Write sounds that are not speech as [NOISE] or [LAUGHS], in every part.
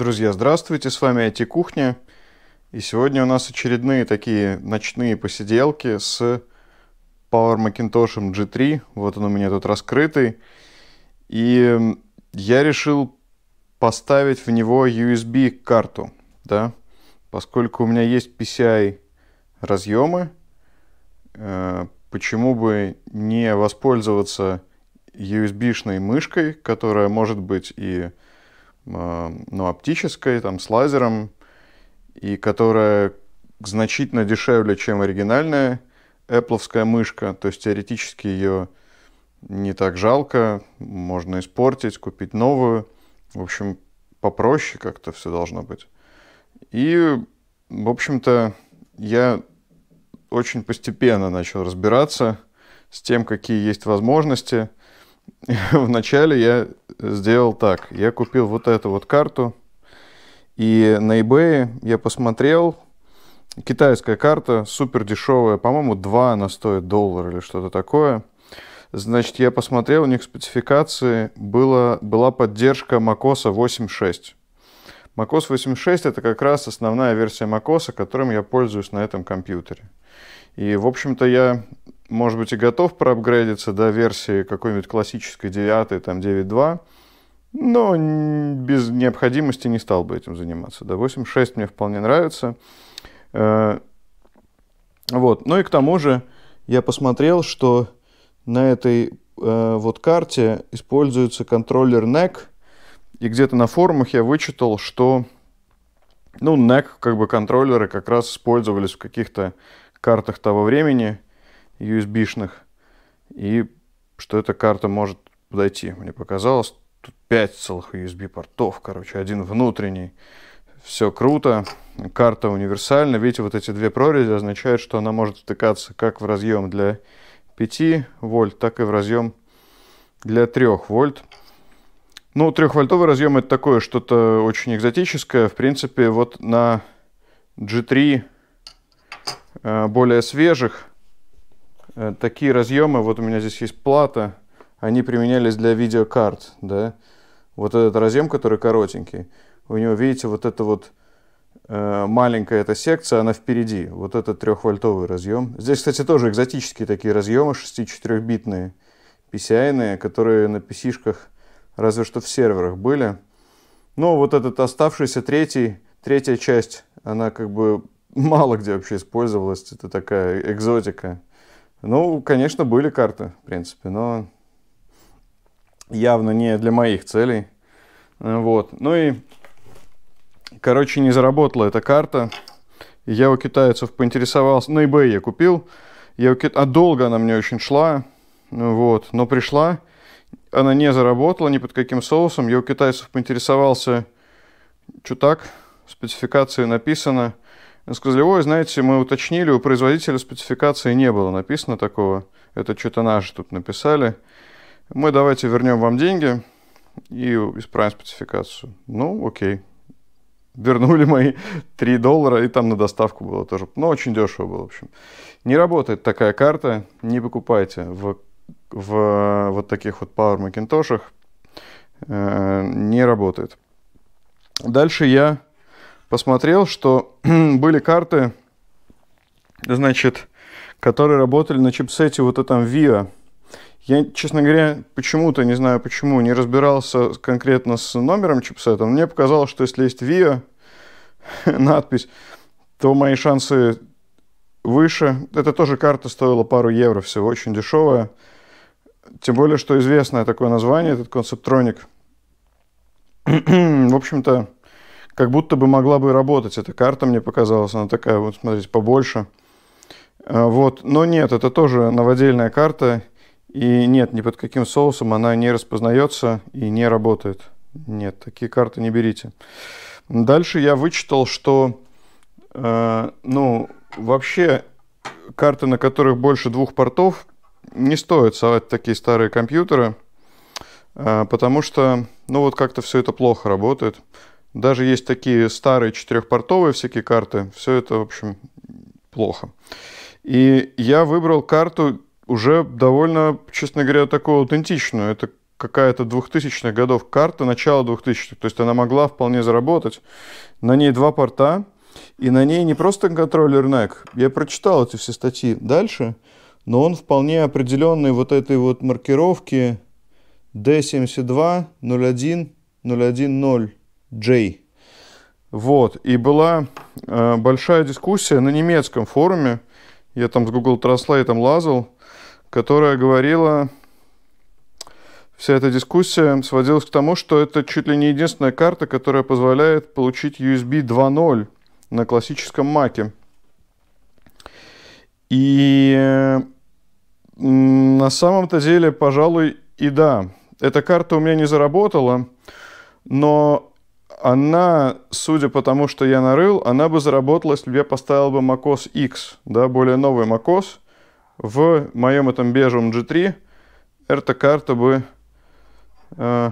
Друзья, здравствуйте, с вами IT-кухня. И сегодня у нас очередные такие ночные посиделки с Power Macintosh G3. Вот он у меня тут раскрытый. И я решил поставить в него USB-карту, да, поскольку у меня есть PCI разъемы, э, почему бы не воспользоваться USB-шной мышкой, которая может быть и Э, ну, оптической, там, с лазером, и которая значительно дешевле, чем оригинальная Apple мышка. То есть теоретически ее не так жалко, можно испортить, купить новую. В общем, попроще как-то все должно быть. И, в общем-то, я очень постепенно начал разбираться с тем, какие есть возможности – [LAUGHS] вначале я сделал так. Я купил вот эту вот карту, и на eBay я посмотрел, китайская карта, супер дешевая, по-моему, 2 она стоит доллар или что-то такое. Значит, я посмотрел, у них спецификации было, была поддержка MacOS 8.6. MacOS 8.6 это как раз основная версия MacOS, которым я пользуюсь на этом компьютере. И, в общем-то, я может быть, и готов проапгрейдиться до версии какой-нибудь классической 9, там 9.2, но без необходимости не стал бы этим заниматься. Да, 8.6 мне вполне нравится. Э, вот. Ну и к тому же я посмотрел, что на этой э, вот карте используется контроллер NEC, и где-то на форумах я вычитал, что ну, NEC как бы контроллеры как раз использовались в каких-то картах того времени – USB-шных, и что эта карта может подойти. Мне показалось, тут 5 целых USB-портов, короче, один внутренний. Все круто, карта универсальна. Видите, вот эти две прорези означают, что она может втыкаться как в разъем для 5 вольт, так и в разъем для 3 вольт. Ну, трехвольтовый разъем это такое что-то очень экзотическое. В принципе, вот на G3 э, более свежих Э, такие разъемы, вот у меня здесь есть плата, они применялись для видеокарт, да. Вот этот разъем, который коротенький, у него, видите, вот эта вот э, маленькая эта секция, она впереди. Вот этот трехвольтовый разъем. Здесь, кстати, тоже экзотические такие разъемы, 6-4-битные, PCI, которые на pc разве что в серверах были. Но ну, вот этот оставшийся третий, третья часть, она как бы [LAUGHS] мало где вообще использовалась. Это такая экзотика. Ну, конечно, были карты, в принципе, но явно не для моих целей. Э, вот. Ну и, короче, не заработала эта карта. Я у китайцев поинтересовался. На ну, eBay я купил. Я у кит... А долго она мне очень шла. Ну вот. Но пришла. Она не заработала ни под каким соусом. Я у китайцев поинтересовался, что так, в спецификации написано – Сказали, ой, знаете, мы уточнили, у производителя спецификации не было написано такого. Это что-то наши тут написали. Мы давайте вернем вам деньги и исправим спецификацию. Ну, окей. Вернули мои 3 доллара, и там на доставку было тоже. Ну, очень дешево было, в общем. Не работает такая карта, не покупайте в, в вот таких вот Power Macintosh. Э, не работает. Дальше я посмотрел, что [CLEARS THROAT] были карты, значит, которые работали на чипсете вот этом VIA. Я, честно говоря, почему-то, не знаю почему, не разбирался конкретно с номером чипсета. Мне показалось, что если есть VIA [LAUGHS] надпись, то мои шансы выше. Это тоже карта стоила пару евро всего, очень дешевая. Тем более, что известное такое название, этот концептроник. [CLEARS THROAT] В общем-то, как будто бы могла бы работать эта карта, мне показалась Она такая, вот смотрите, побольше. А, вот. Но нет, это тоже новодельная карта. И нет, ни под каким соусом она не распознается и не работает. Нет, такие карты не берите. Дальше я вычитал, что э, ну, вообще карты, на которых больше двух портов, не стоит совать такие старые компьютеры, э, потому что ну вот как-то все это плохо работает. Даже есть такие старые четырехпортовые всякие карты. Все это, в общем, плохо. И я выбрал карту уже довольно, честно говоря, такую аутентичную. Это какая-то 2000-х годов карта, начало 2000-х. То есть она могла вполне заработать. На ней два порта, и на ней не просто контроллер NAC. E я прочитал эти все статьи дальше, но он вполне определенный вот этой вот маркировки D72-01-010. J. Вот, и была э, большая дискуссия на немецком форуме, я там с Google Translate лазал, которая говорила, вся эта дискуссия сводилась к тому, что это чуть ли не единственная карта, которая позволяет получить USB 2.0 на классическом маке. И э, на самом-то деле, пожалуй, и да. Эта карта у меня не заработала, но она, судя по тому, что я нарыл, она бы заработала, если бы я поставил бы macOS X, да, более новый macOS, в моем этом бежевом G3, эта карта бы, э,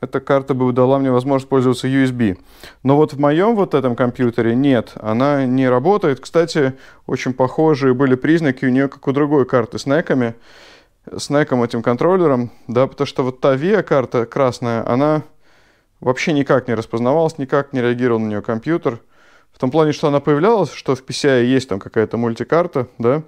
эта карта бы дала мне возможность пользоваться USB. Но вот в моем вот этом компьютере нет, она не работает. Кстати, очень похожие были признаки у нее, как у другой карты с неками, с неком этим контроллером, да, потому что вот та VIA карта красная, она вообще никак не распознавалась, никак не реагировал на нее компьютер. В том плане, что она появлялась, что в PCI есть там какая-то мультикарта, да,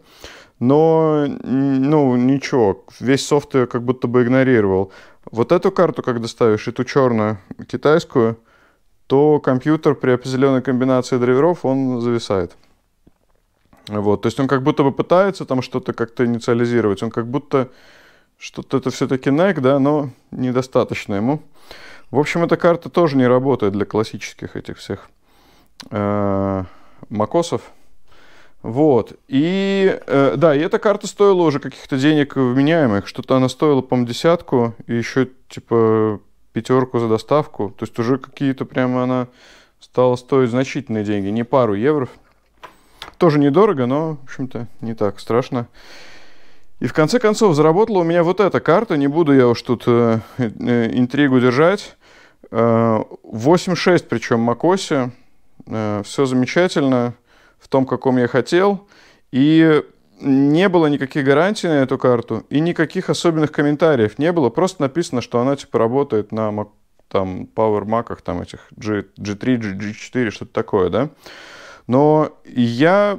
но, ну, ничего, весь софт ее как будто бы игнорировал. Вот эту карту, как доставишь, эту черную, китайскую, то компьютер при определенной комбинации драйверов, он зависает. Вот, то есть он как будто бы пытается там что-то как-то инициализировать, он как будто что-то это все-таки NEC, да, но недостаточно ему. В общем, эта карта тоже не работает для классических этих всех э, макосов. Вот. И э, да, и эта карта стоила уже каких-то денег вменяемых. Что-то она стоила, по-моему, десятку и еще типа пятерку за доставку. То есть уже какие-то прямо она стала стоить значительные деньги, не пару евро. Тоже недорого, но, в общем-то, не так страшно. И в конце концов заработала у меня вот эта карта. Не буду я уж тут э, э, интригу держать. 8.6 причем Макоси э, Все замечательно в том, каком я хотел. И не было никаких гарантий на эту карту и никаких особенных комментариев не было. Просто написано, что она типа работает на там Power Mac, там этих G, G3, G4, что-то такое, да. Но я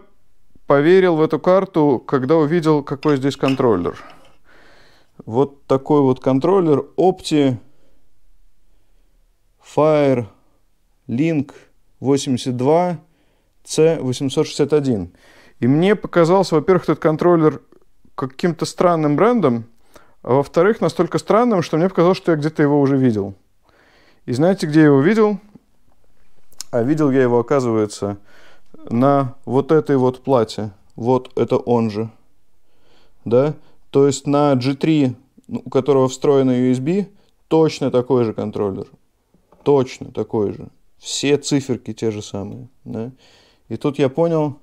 поверил в эту карту, когда увидел, какой здесь контроллер. Вот такой вот контроллер Opti Fire Link 82 C861. И мне показался, во-первых, этот контроллер каким-то странным брендом, а во-вторых, настолько странным, что мне показалось, что я где-то его уже видел. И знаете, где я его видел? А видел я его, оказывается, на вот этой вот плате. Вот это он же. Да? То есть на G3, у которого встроена USB, точно такой же контроллер точно такой же. Все циферки те же самые. Да? И тут я понял,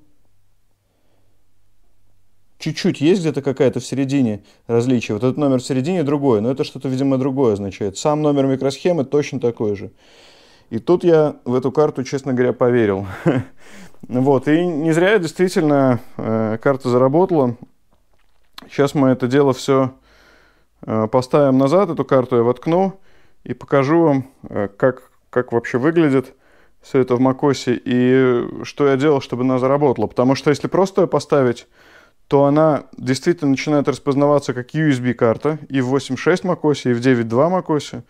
чуть-чуть есть где-то какая-то в середине различие. Вот этот номер в середине другой, но это что-то, видимо, другое означает. Сам номер микросхемы точно такой же. И тут я в эту карту, честно говоря, поверил. [LAUGHS] Вот, и не зря действительно э, карта заработала. Сейчас мы это дело все э, поставим назад, эту карту я воткну и покажу вам, э, как, как вообще выглядит все это в Макосе и что я делал, чтобы она заработала. Потому что если просто ее поставить, то она действительно начинает распознаваться как USB-карта и в 8.6 Макосе, и в 9.2 Макосе,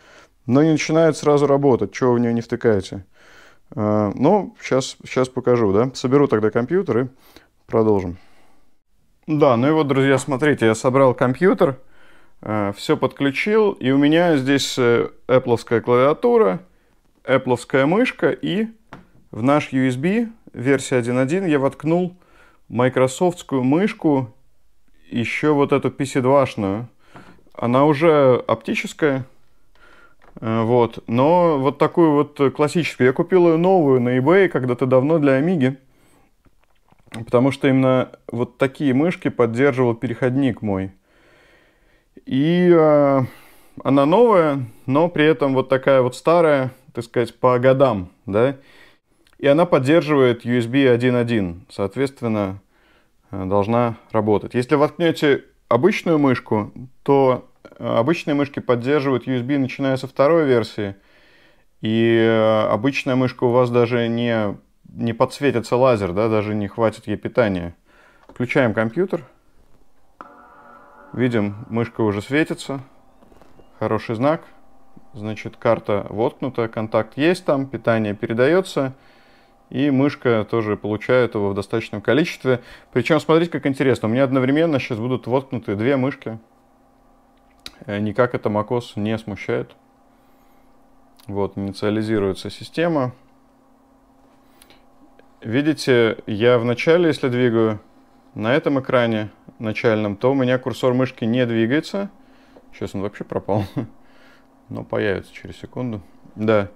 но не начинает сразу работать, чего вы в нее не втыкаете. Э, ну, сейчас, сейчас покажу, да. Соберу тогда компьютер и продолжим. Да, ну и вот, друзья, смотрите, я собрал компьютер. Э, все подключил, и у меня здесь э, Apple клавиатура, Apple мышка, и в наш USB версия 1.1 я воткнул майкрософтскую мышку, еще вот эту PC2-шную. Она уже оптическая, э, вот, но вот такую вот классическую. Я купил ее новую на eBay когда-то давно для Амиги, потому что именно вот такие мышки поддерживал переходник мой – и э, она новая, но при этом вот такая вот старая, так сказать, по годам, да. И она поддерживает USB 1.1, соответственно, э, должна работать. Если воткнете обычную мышку, то э, обычные мышки поддерживают USB начиная со второй версии. И э, обычная мышка у вас даже не, не подсветится лазер, да, даже не хватит ей питания. Включаем компьютер. Видим, мышка уже светится. Хороший знак. Значит, карта воткнута, контакт есть там, питание передается. И мышка тоже получает его в достаточном количестве. Причем, смотрите, как интересно. У меня одновременно сейчас будут воткнуты две мышки. Э, никак это макос не смущает. Вот, инициализируется система. Видите, я вначале, если двигаю, на этом экране начальном, то у меня курсор мышки не двигается. Сейчас он вообще пропал, [LAUGHS] но появится через секунду. Да,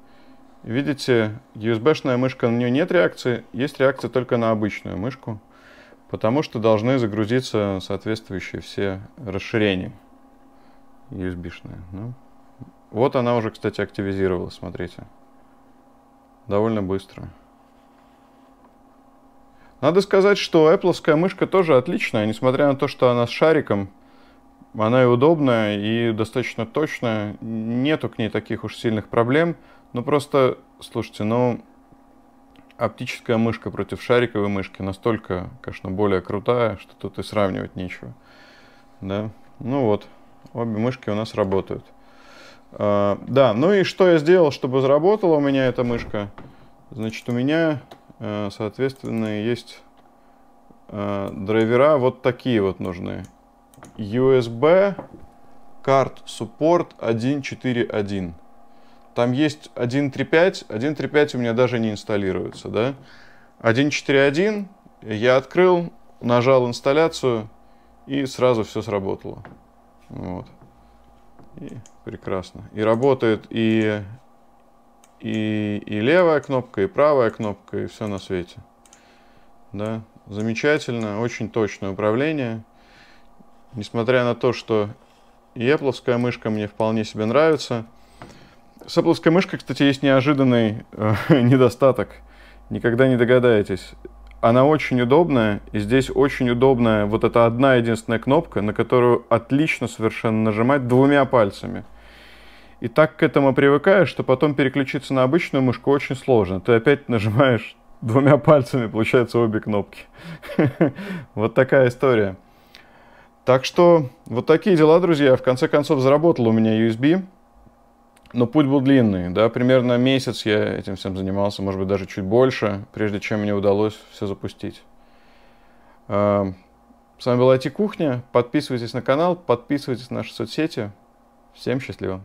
видите, USB-шная мышка, на нее нет реакции, есть реакция только на обычную мышку, потому что должны загрузиться соответствующие все расширения USB-шные. Ну. Вот она уже, кстати, активизировала, смотрите. Довольно быстро. Надо сказать, что Apple мышка тоже отличная, несмотря на то, что она с шариком. Она и удобная, и достаточно точная. Нету к ней таких уж сильных проблем. Ну просто, слушайте, ну оптическая мышка против шариковой мышки настолько, конечно, более крутая, что тут и сравнивать нечего. Да, ну вот, обе мышки у нас работают. А, да, ну и что я сделал, чтобы заработала у меня эта мышка? Значит, у меня Э, соответственно, есть э, драйвера вот такие вот нужны. USB карт суппорт 1.4.1. Там есть 1.3.5. 1.3.5 у меня даже не инсталируется, да? 1.4.1 я открыл, нажал инсталляцию и сразу все сработало. Вот. И прекрасно. И работает и и, и левая кнопка, и правая кнопка, и все на свете. Да, замечательно, очень точное управление. Несмотря на то, что и Apple мышка мне вполне себе нравится. С Apple мышкой, кстати, есть неожиданный э, [LAUGHS] недостаток. Никогда не догадаетесь. Она очень удобная, и здесь очень удобная вот эта одна единственная кнопка, на которую отлично совершенно нажимать двумя пальцами. И так к этому привыкаешь, что потом переключиться на обычную мышку очень сложно. Ты опять нажимаешь [LAUGHS] двумя пальцами, получается, обе кнопки. [LAUGHS] Вот такая история. Так что вот такие дела, друзья. В конце концов заработал у меня USB, но путь был длинный. Да, примерно месяц я этим всем занимался, может быть, даже чуть больше, прежде чем мне удалось все запустить. А, с вами была IT-кухня. Подписывайтесь на канал, подписывайтесь на наши соцсети. Всем счастливо!